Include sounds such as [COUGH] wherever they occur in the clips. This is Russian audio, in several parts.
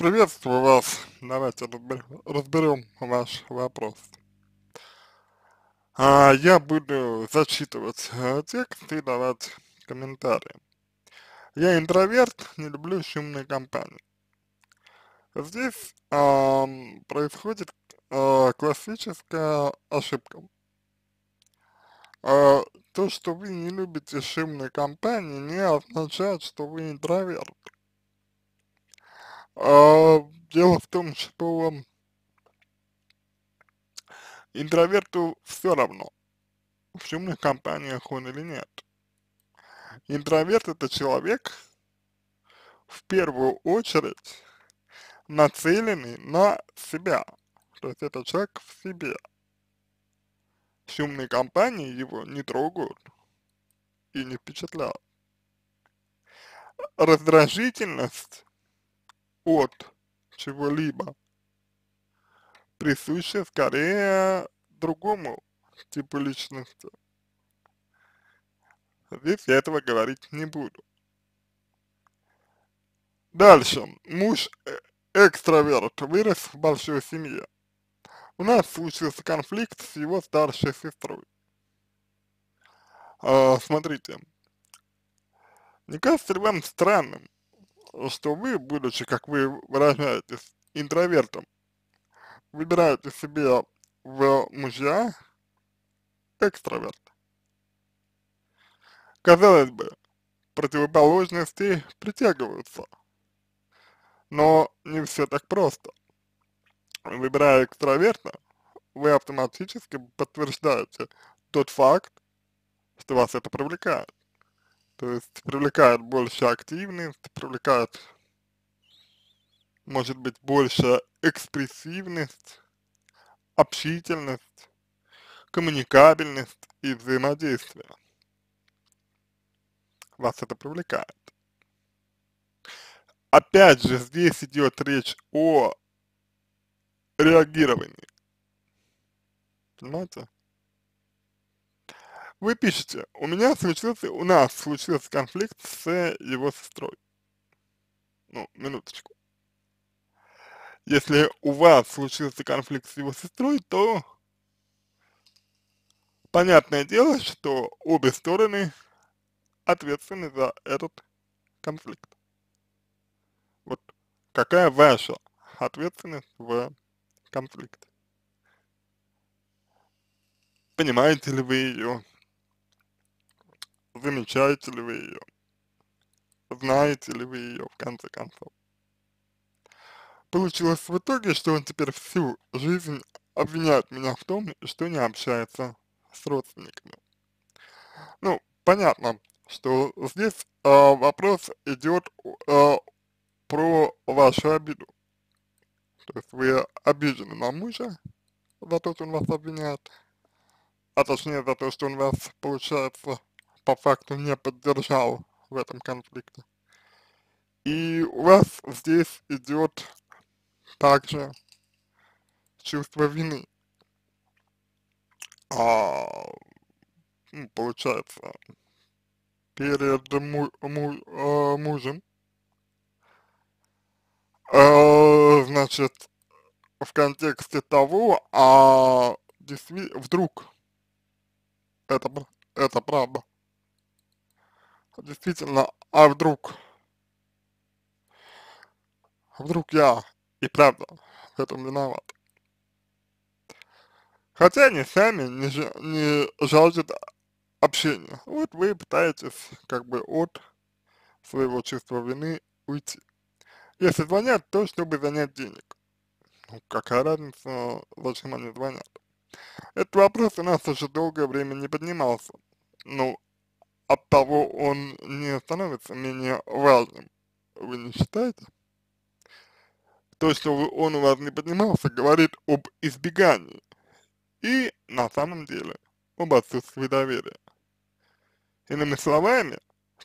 Приветствую вас. Давайте разберем ваш вопрос. А я буду зачитывать э, текст и давать комментарии. Я интроверт, не люблю шумные компании. Здесь а, происходит а, классическая ошибка. А, то, что вы не любите шумные компании, не означает, что вы интроверт а, дело в том, что интроверту все равно, в шумных компаниях он или нет. Интроверт это человек, в первую очередь, нацеленный на себя. То есть это человек в себе. Шумные компании его не трогают и не впечатляют. Раздражительность от чего-либо присуще скорее другому типу личности. Здесь я этого говорить не буду. Дальше. Муж э, экстраверт вырос в большой семье. У нас случился конфликт с его старшей сестрой. А, смотрите. Не кажется ли вам странным, что вы, будучи, как вы выражаетесь, интровертом, выбираете себе в мужья экстраверт. Казалось бы, противоположности притягиваются. Но не все так просто. Выбирая экстраверта, вы автоматически подтверждаете тот факт, что вас это привлекает. То есть привлекает больше активность, привлекает, может быть, больше экспрессивность, общительность, коммуникабельность и взаимодействие. Вас это привлекает. Опять же, здесь идет речь о реагировании. Понимаете? Вы пишете, у меня случился, у нас случился конфликт с его сестрой. Ну, минуточку. Если у вас случился конфликт с его сестрой, то понятное дело, что обе стороны ответственны за этот конфликт. Вот какая ваша ответственность в конфликте? Понимаете ли вы ее? Замечаете ли вы ее? Знаете ли вы ее, в конце концов? Получилось в итоге, что он теперь всю жизнь обвиняет меня в том, что не общается с родственниками. Ну, понятно, что здесь э, вопрос идет э, про вашу обиду. То есть вы обижены на мужа за то, что он вас обвиняет, а точнее за то, что он вас, получается, по факту не поддержал в этом конфликте. И у вас здесь идет также чувство вины. А, ну, получается, перед му му э, мужем, э, значит, в контексте того, а действительно, вдруг, это, это правда, действительно, а вдруг? А вдруг я и правда в этом виноват? Хотя они сами не, не жаждут общения. Вот вы пытаетесь как бы от своего чувства вины уйти. Если звонят, то чтобы занять денег. Ну, какая разница, зачем они звонят? Этот вопрос у нас уже долгое время не поднимался. Ну, от того он не становится менее важным. Вы не считаете? То, что вы, он у вас не поднимался, говорит об избегании и, на самом деле, об отсутствии доверия. Иными словами,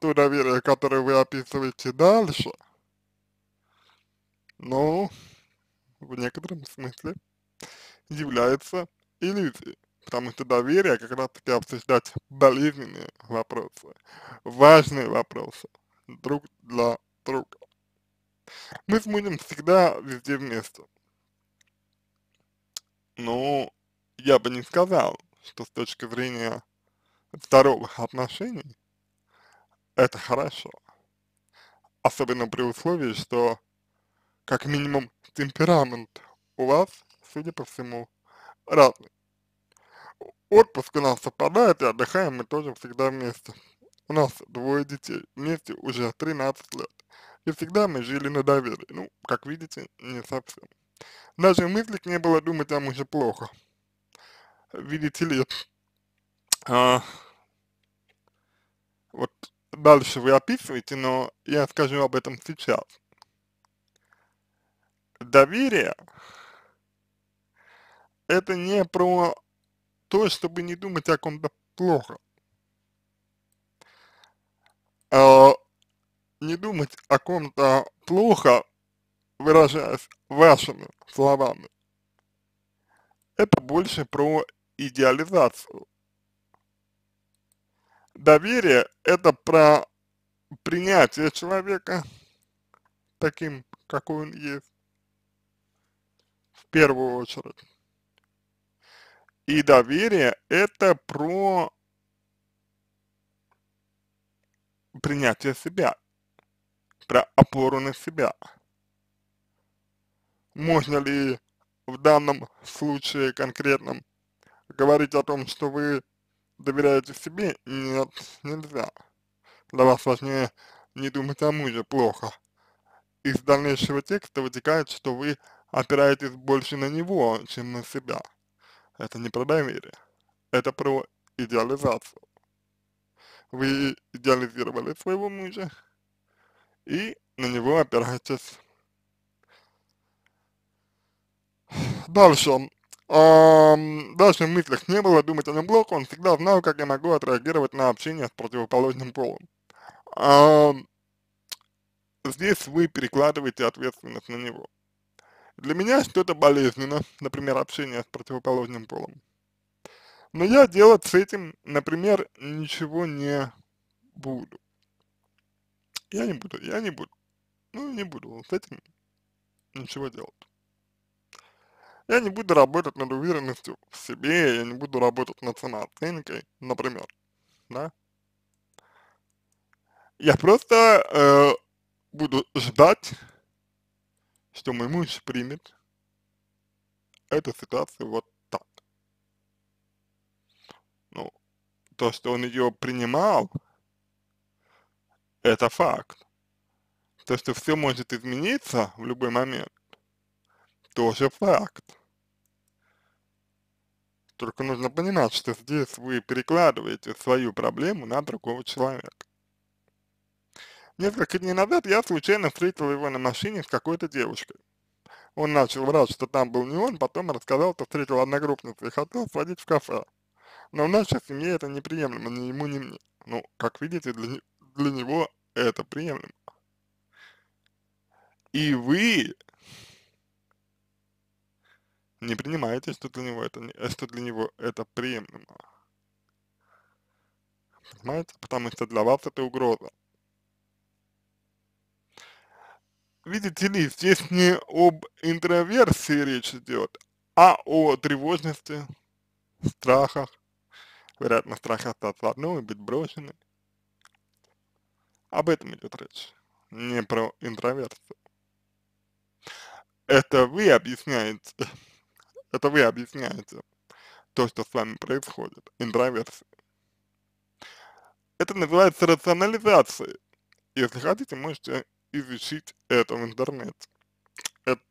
то доверие, которое вы описываете дальше, но ну, в некотором смысле является иллюзией потому что доверие как раз-таки обсуждать болезненные вопросы, важные вопросы друг для друга. Мы с мужем всегда везде вместе. Но ну, я бы не сказал, что с точки зрения здоровых отношений это хорошо. Особенно при условии, что как минимум темперамент у вас, судя по всему, разный. Отпуск у нас совпадает, и отдыхаем мы тоже всегда вместе. У нас двое детей, вместе уже 13 лет. И всегда мы жили на доверии, ну, как видите, не совсем. Даже в не было думать о муже плохо. Видите ли, а, вот дальше вы описываете, но я скажу об этом сейчас. Доверие – это не про то, чтобы не думать о ком-то плохо. А, не думать о ком-то плохо, выражаясь вашими словами, это больше про идеализацию. Доверие – это про принятие человека таким, какой он есть, в первую очередь. И доверие – это про принятие себя, про опору на себя. Можно ли в данном случае конкретном говорить о том, что вы доверяете себе? Нет, нельзя. Для вас важнее не думать о муже плохо. Из дальнейшего текста вытекает, что вы опираетесь больше на него, чем на себя. Это не про доверие, это про идеализацию. Вы идеализировали своего мужа и на него опираетесь. Дальше. Um, даже в мыслях не было думать о нем блоку, он всегда знал, как я могу отреагировать на общение с противоположным полом. Um, здесь вы перекладываете ответственность на него. Для меня что-то болезненно, например, общение с противоположным полом. Но я делать с этим, например, ничего не буду. Я не буду, я не буду. Ну, не буду с этим ничего делать. Я не буду работать над уверенностью в себе, я не буду работать над самооценкой, например, да. Я просто э, буду ждать что мой муж примет эту ситуацию вот так. Ну, то, что он ее принимал, это факт. То, что все может измениться в любой момент, тоже факт. Только нужно понимать, что здесь вы перекладываете свою проблему на другого человека. Несколько дней назад я случайно встретил его на машине с какой-то девушкой. Он начал врать, что там был не он, потом рассказал, что встретил одногруппницу и хотел сводить в кафе. Но в нашей семье это неприемлемо ни ему, ни мне. Ну, как видите, для, для него это приемлемо. И вы не принимаете, что для него это, что для него это приемлемо. Понимаете? Потому что для вас это угроза. Видите ли, здесь не об интроверсии речь идет, а о тревожности, страхах, вероятно, страх остаться одной, быть брошенной. Об этом идет речь, не про интроверсию. Это вы объясняете, [LAUGHS] это вы объясняете то, что с вами происходит, интроверсия. Это называется рационализацией. Если хотите, можете изучить это в интернете. Это,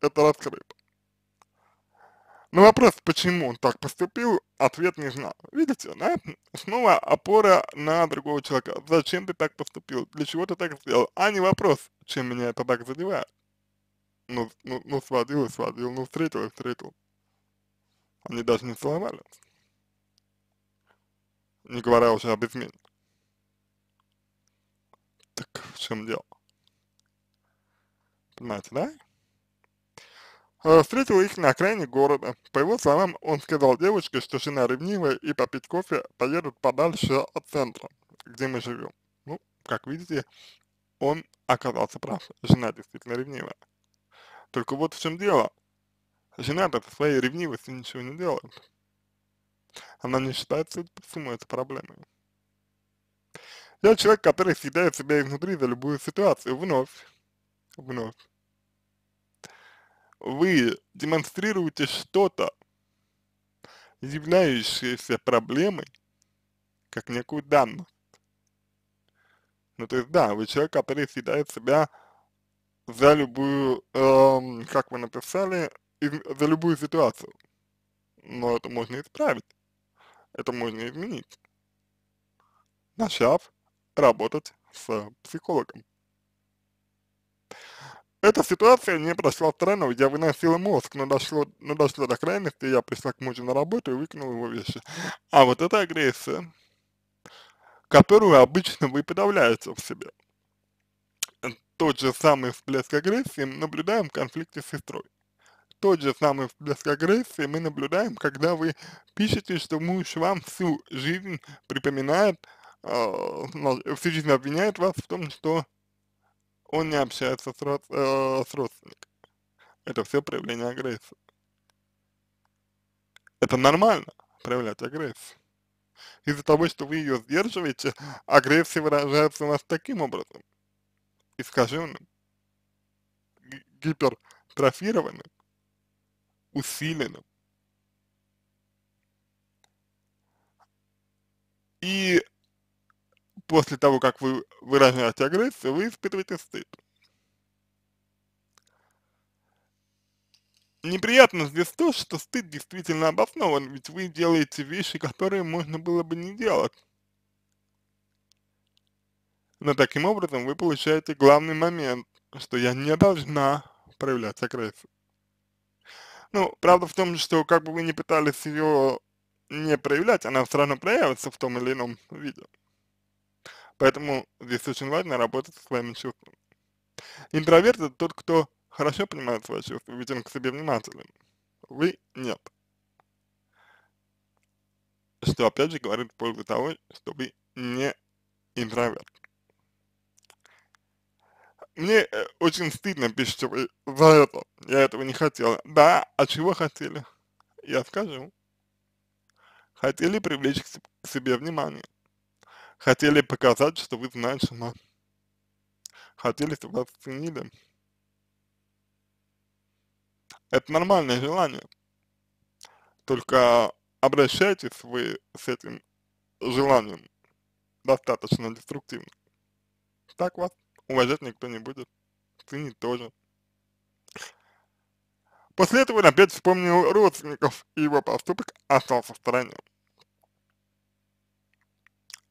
это раскрыто. На вопрос, почему он так поступил, ответ не знал. Видите, да? Снова опора на другого человека. Зачем ты так поступил? Для чего ты так сделал? А не вопрос, чем меня это так задевает. Ну, ну, ну сводил и сводил, ну встретил и встретил. Они даже не целовались. Не говоря уже об измене. Так в чем дело? Понимаете, да? Э, встретил их на окраине города. По его словам, он сказал девочке, что жена ревнивая и попить кофе поедут подальше от центра, где мы живем. Ну, как видите, он оказался прав. Жена действительно ревнивая. Только вот в чем дело. Жена-то со своей ревнивостью ничего не делает. Она не считается суммой этой проблемой. Я человек, который съедает себя изнутри за любую ситуацию. Вновь. Вновь вы демонстрируете что-то, являющееся проблемой, как некую данность. Ну, то есть, да, вы человек, который съедает себя за любую, эм, как вы написали, из, за любую ситуацию. Но это можно исправить. Это можно изменить. Начав работать с психологом. Эта ситуация не прошла стороной, я выносила мозг, но дошло, но дошло до крайности, я пришла к мужу на работу и выкинула его вещи. А вот эта агрессия, которую обычно вы подавляете в себе. Тот же самый всплеск агрессии мы наблюдаем в конфликте с сестрой. Тот же самый всплеск агрессии мы наблюдаем, когда вы пишете, что муж вам всю жизнь припоминает, э, всю жизнь обвиняет вас в том, что он не общается с, род, э, с родственниками. Это все проявление агрессии. Это нормально, проявлять агрессию. Из-за того, что вы ее сдерживаете, агрессия выражается у нас таким образом. Искаженным, гипертрофированным, усиленным. И после того, как вы выражаете агрессию, вы испытываете стыд. Неприятно здесь то, что стыд действительно обоснован, ведь вы делаете вещи, которые можно было бы не делать. Но таким образом вы получаете главный момент, что я не должна проявлять агрессию. Ну, правда в том, что как бы вы ни пытались ее не проявлять, она все равно проявится в том или ином виде. Поэтому здесь очень важно работать со своими чувствами. Интроверт – это тот, кто хорошо понимает свои чувства, ведь он к себе внимателен. Вы – нет. Что, опять же, говорит в пользу того, что вы не интроверт. Мне э, очень стыдно, пишите вы, за это. Я этого не хотела. Да, а чего хотели? Я скажу. Хотели привлечь к себе внимание. Хотели показать, что вы значима. Хотели, чтобы вас ценили. Это нормальное желание. Только обращайтесь вы с этим желанием достаточно деструктивно. Так вас уважать никто не будет, ценить тоже. После этого он опять вспомнил родственников, и его поступок остался в стороне.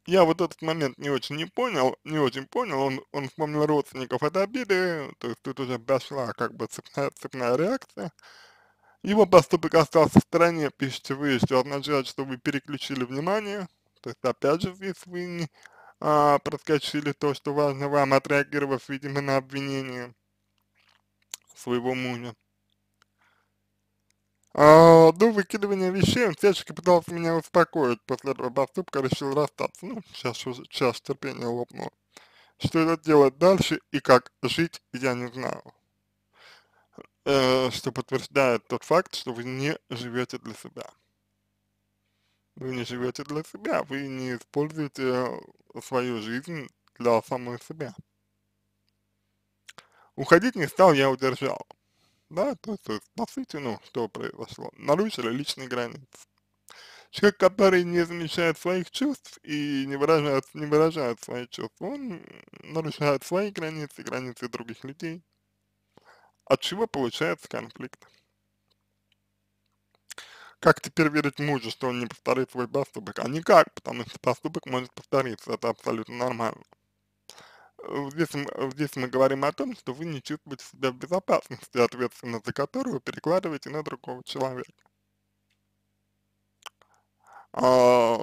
Я вот этот момент не очень не понял, не очень понял, он, он вспомнил родственников от обиды, то есть тут уже дошла как бы цепная, цепная реакция. Его поступок остался в стороне, пишите вы, что означает, что вы переключили внимание, то есть опять же здесь вы не, а, проскочили то, что важно вам, отреагировав, видимо, на обвинение своего мужа. А, до выкидывания вещей он всячески пытался меня успокоить. После этого поступка решил расстаться. Ну, сейчас уже час терпения лопнуло. Что это делать дальше и как жить, я не знаю. Э, что подтверждает тот факт, что вы не живете для себя. Вы не живете для себя, вы не используете э, свою жизнь для самой себя. Уходить не стал, я удержал. Да, то, есть, по сути, ну, что произошло? Нарушили личные границы. Человек, который не замечает своих чувств и не выражает, не выражает свои чувства, он нарушает свои границы, границы других людей. От чего получается конфликт? Как теперь верить мужу, что он не повторит свой поступок? А никак, потому что поступок может повториться, это абсолютно нормально здесь, здесь э, мы говорим о том, что вы не чувствуете себя в безопасности, ответственность за которую перекладываете на другого человека. А,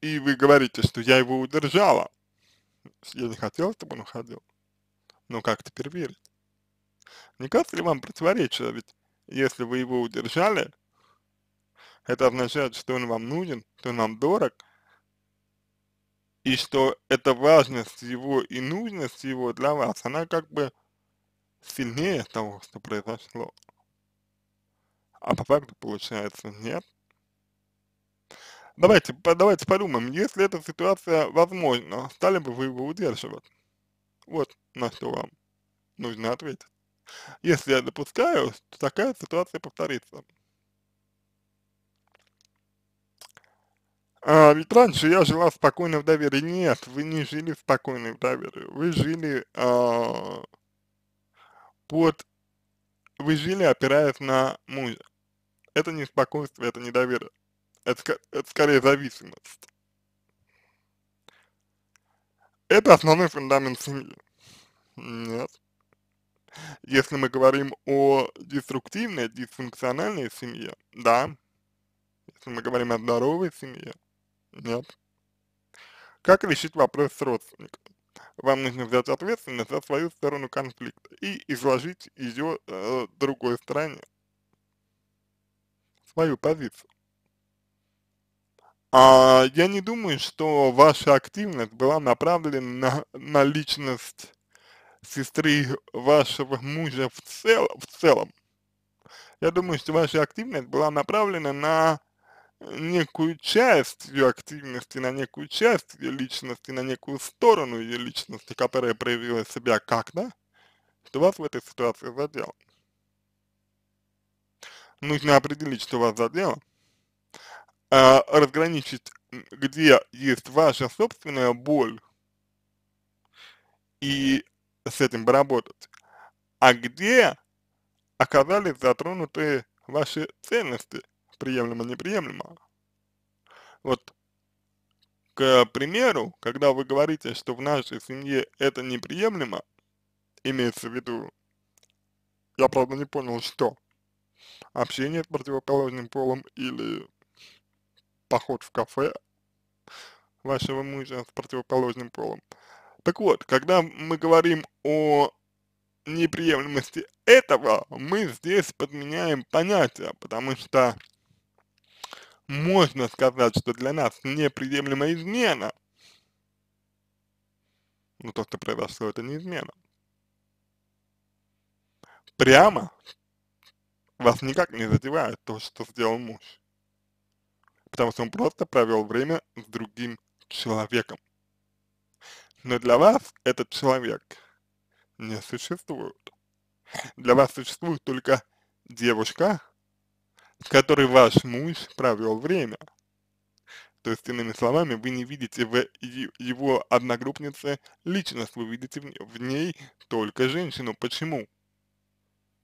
и вы говорите, что я его удержала. Я не хотела, чтобы он уходил. Но как теперь верить? Не кажется ли вам противоречие? Ведь если вы его удержали, это означает, что он вам нужен, что он вам дорог, и что эта важность его и нужность его для вас, она как бы сильнее того, что произошло. А по факту получается нет. Давайте, по, давайте подумаем, если эта ситуация возможна, стали бы вы его удерживать? Вот на что вам нужно ответить. Если я допускаю, то такая ситуация повторится. А, ведь раньше я жила спокойно в доверии. Нет, вы не жили спокойно в доверии. Вы жили а, под... Вы жили, опираясь на мужа. Это не спокойство, это не доверие. Это, это скорее зависимость. Это основной фундамент семьи. Нет. Если мы говорим о деструктивной, дисфункциональной семье, да. Если мы говорим о здоровой семье, нет. Как решить вопрос с родственником? Вам нужно взять ответственность за свою сторону конфликта и изложить ее э, другой стороне, свою позицию. А, я не думаю, что ваша активность была направлена на, на личность сестры вашего мужа в, цел, в целом. Я думаю, что ваша активность была направлена на некую часть ее активности, на некую часть ее личности, на некую сторону ее личности, которая проявила себя как-то, что вас в этой ситуации задело. Нужно определить, что вас задело, э, разграничить, где есть ваша собственная боль, и с этим поработать, а где оказались затронуты ваши ценности – приемлемо, неприемлемо. Вот, к примеру, когда вы говорите, что в нашей семье это неприемлемо, имеется в виду, я правда не понял, что, общение с противоположным полом или поход в кафе вашего мужа с противоположным полом. Так вот, когда мы говорим о неприемлемости этого, мы здесь подменяем понятия, потому что можно сказать, что для нас неприемлема измена. Но то, что произошло, это не измена. Прямо вас никак не задевает то, что сделал муж. Потому что он просто провел время с другим человеком. Но для вас этот человек не существует. Для вас существует только девушка, в которой ваш муж провел время. То есть, иными словами, вы не видите в его одногруппнице личность, вы видите в ней только женщину. Почему?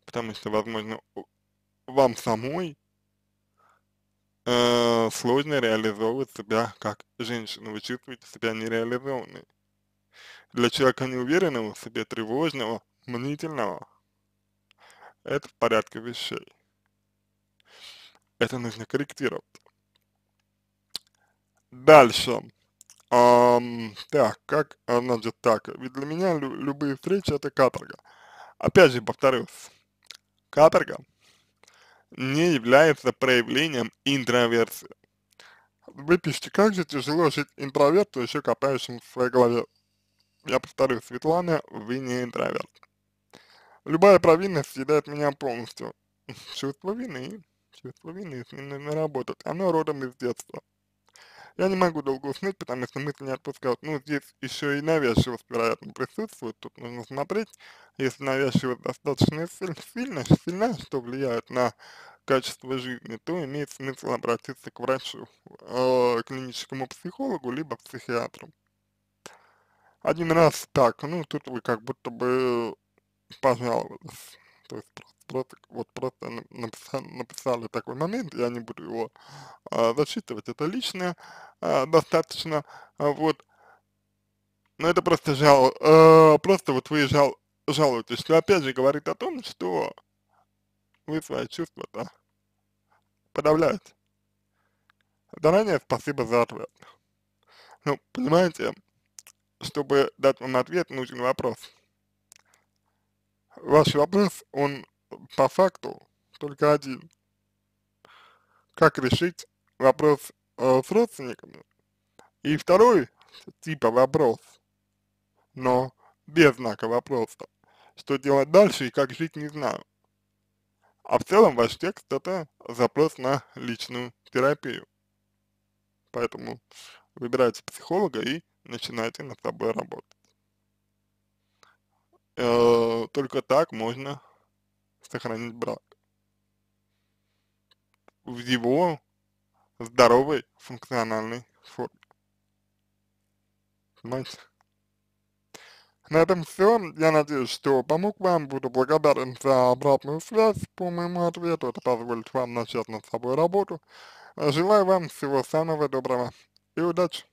Потому что, возможно, вам самой э, сложно реализовывать себя как женщину, вы чувствуете себя нереализованной. Для человека неуверенного себе, тревожного, мнительного, это в порядке вещей это нужно корректировать. Дальше. Um, так, как, значит, так, ведь для меня лю любые встречи это каторга. Опять же, повторюсь, каторга не является проявлением интроверсии. Вы пишите, как же тяжело жить интроверту, еще копающимся в своей голове. Я повторю, Светлана, вы не интроверт. Любая провинность съедает меня полностью. [LAUGHS] Чувство вины через половину, если не работать. Оно родом из детства. Я не могу долго уснуть, потому что мысли не отпускают. Ну, здесь еще и навязчивость, вероятно, присутствует. Тут нужно смотреть, если навязчивость достаточно сильно, сильна, что влияет на качество жизни, то имеет смысл обратиться к врачу, э, клиническому психологу, либо психиатру. Один раз так, ну, тут вы как будто бы пожаловались. То есть просто, вот просто написали, написали такой момент, я не буду его а, зачитывать, это личное а, достаточно, а, вот. Но это просто жал, а, просто вот вы жал, жалуетесь, что опять же говорит о том, что вы свои чувства-то подавляете. Заранее спасибо за ответ. Ну, понимаете, чтобы дать вам ответ, нужен вопрос. Ваш вопрос, он по факту только один. Как решить вопрос э, с родственниками? И второй типа вопрос, но без знака вопроса. Что делать дальше и как жить, не знаю. А в целом ваш текст это запрос на личную терапию. Поэтому выбирайте психолога и начинайте над собой работать. Э только так можно сохранить брак. В его здоровой функциональной форме. Понимаете? На этом все. Я надеюсь, что помог вам. Буду благодарен за обратную связь по моему ответу. Это позволит вам начать над собой работу. Желаю вам всего самого доброго и удачи.